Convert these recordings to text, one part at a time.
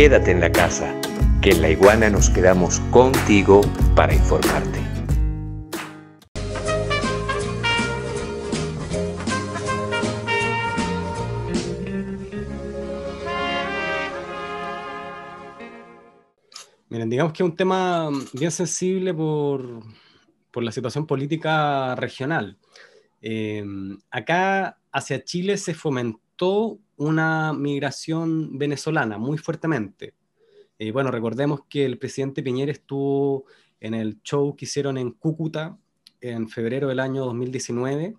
quédate en la casa, que en la iguana nos quedamos contigo para informarte. Miren, digamos que es un tema bien sensible por, la situación política regional. Eh, acá hacia Chile se fomentó una migración venezolana muy fuertemente. Y bueno, recordemos que el presidente Piñera estuvo en el show que hicieron en Cúcuta en febrero del año 2019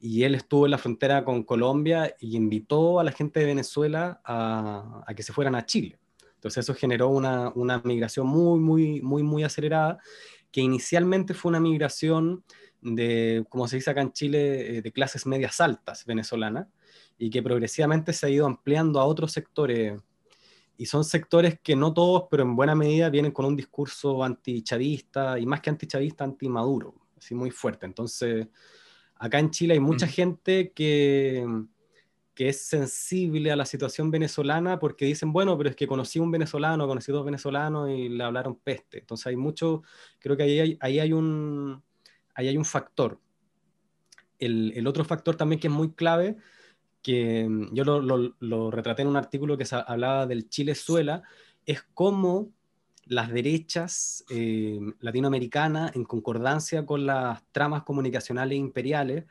y él estuvo en la frontera con Colombia y invitó a la gente de Venezuela a, que se fueran a Chile. Entonces eso generó una, una, migración muy, muy, muy, muy acelerada, que inicialmente fue una migración de, como se dice acá en Chile, eh, de clases medias altas venezolanas, y que progresivamente se ha ido ampliando a otros sectores. Y son sectores que no todos, pero en buena medida vienen con un discurso antichavista y más que antichavista, antimaduro, así muy fuerte. Entonces, acá en Chile hay mucha mm. gente que, que es sensible a la situación venezolana porque dicen, bueno, pero es que conocí un venezolano, conocí dos venezolanos y le hablaron peste. Entonces hay mucho, creo que ahí hay, hay, un, ahí hay un factor. El, el, otro factor también que es muy clave que mm, yo lo, retraté en un artículo que hablaba del Chilezuela, es como las derechas eh, latinoamericanas, en concordancia con las tramas comunicacionales imperiales,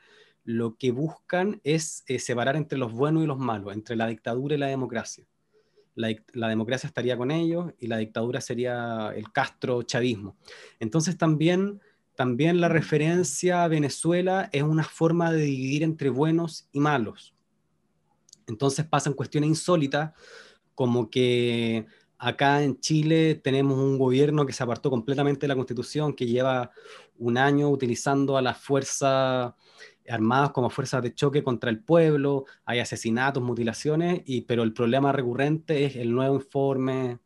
lo que buscan es eh, separar entre los buenos y los malos, entre la dictadura y la democracia. La, la, democracia estaría con ellos y la dictadura sería el Castro chavismo. Entonces también, también la referencia a Venezuela es una forma de dividir entre buenos y malos. Entonces pasan cuestiones insólitas, como que acá en Chile tenemos un gobierno que se apartó completamente de la constitución, que lleva un año utilizando a las fuerzas armadas como fuerzas de choque contra el pueblo, hay asesinatos, mutilaciones, y, pero el problema recurrente es el nuevo informe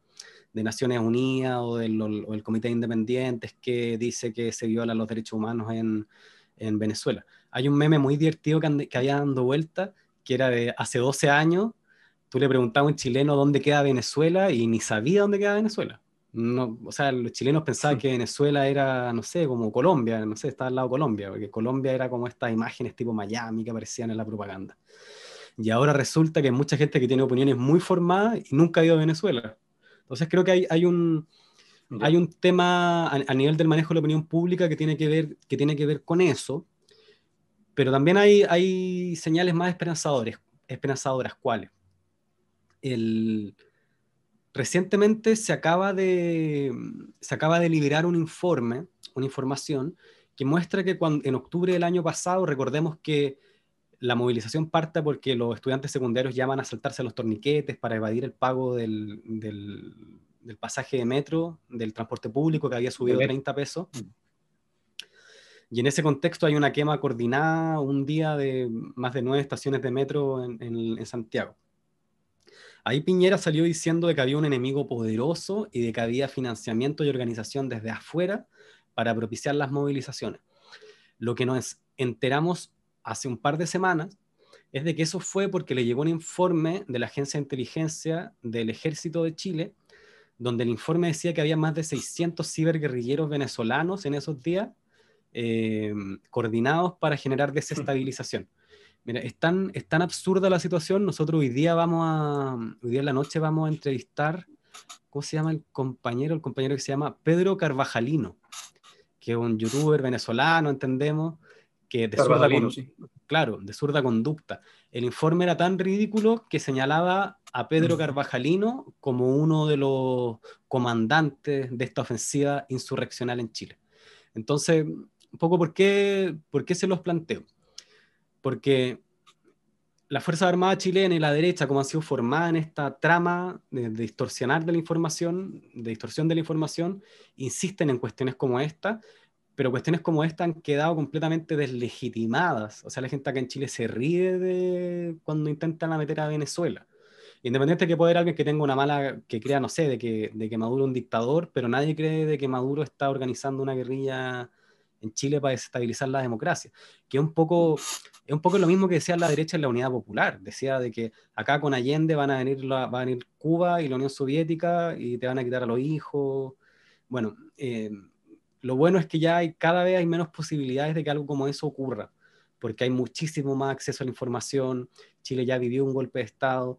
de Naciones Unidas o del, Comité de Independientes que dice que se violan los derechos humanos en, Venezuela. Hay un meme muy divertido que, había dando vuelta, que era de hace 12 años, tú le preguntabas a un chileno dónde queda Venezuela y ni sabía dónde queda Venezuela. No, o sea, los chilenos pensaban hmm. que Venezuela era, no sé, como Colombia, no sé, estaba al lado de Colombia, porque Colombia era como estas imágenes tipo Miami que aparecían en la propaganda. Y ahora resulta que hay mucha gente que tiene opiniones muy formadas y nunca ha ido a Venezuela. Entonces creo que hay, un, hay un tema a, nivel del manejo de la opinión pública que tiene que ver, que tiene que ver con eso, pero también hay, señales más esperanzadoras, ¿cuáles? recientemente se acaba, de, se acaba de liberar un informe, una información, que muestra que en octubre del año pasado, recordemos que la movilización parte porque los estudiantes secundarios llaman a saltarse los torniquetes para evadir el pago del, del pasaje de metro, del transporte público que había subido 30 pesos. Mm. Y en ese contexto hay una quema coordinada un día de más de nueve estaciones de metro en, Santiago. Ahí Piñera salió diciendo de que había un enemigo poderoso y de que había financiamiento y organización desde afuera para propiciar las movilizaciones. Lo que nos enteramos hace un par de semanas es de que eso fue porque le llegó un informe de la Agencia de Inteligencia del Ejército de Chile, donde el informe decía que había más de 600 ciberguerrilleros venezolanos en esos días eh, coordinados para generar desestabilización. Mira, es tan, es tan, absurda la situación, nosotros hoy día vamos a, hoy día en la noche vamos a entrevistar, ¿cómo se llama el compañero? El compañero que se llama Pedro Carvajalino, que es un youtuber venezolano, entendemos, que de zurda, con, claro, de zurda conducta. El informe era tan ridículo que señalaba a Pedro Carvajalino como uno de los comandantes de esta ofensiva insurreccional en Chile. Entonces, un poco por qué, se los planteo. Porque la Fuerza Armada chilena y la derecha, como han sido formada en esta trama de, distorsionar de la información, de distorsión de la información, insisten en cuestiones como esta, pero cuestiones como esta han quedado completamente deslegitimadas. O sea, la gente acá en Chile se ríe de cuando intentan la meter a Venezuela. Independiente de que pueda haber alguien que tenga una mala, que crea, no sé, de que, de que Maduro es un dictador, pero nadie cree de que Maduro está organizando una guerrilla en Chile para desestabilizar la democracia, que es un poco, es un poco lo mismo que decía la derecha en la Unidad Popular, decía de que acá con Allende van a venir, a venir Cuba y la Unión Soviética y te van a quitar a los hijos. Bueno, eh, lo bueno es que ya hay, cada vez hay menos posibilidades de que algo como eso ocurra, porque hay muchísimo más acceso a la información, Chile ya vivió un golpe de Estado.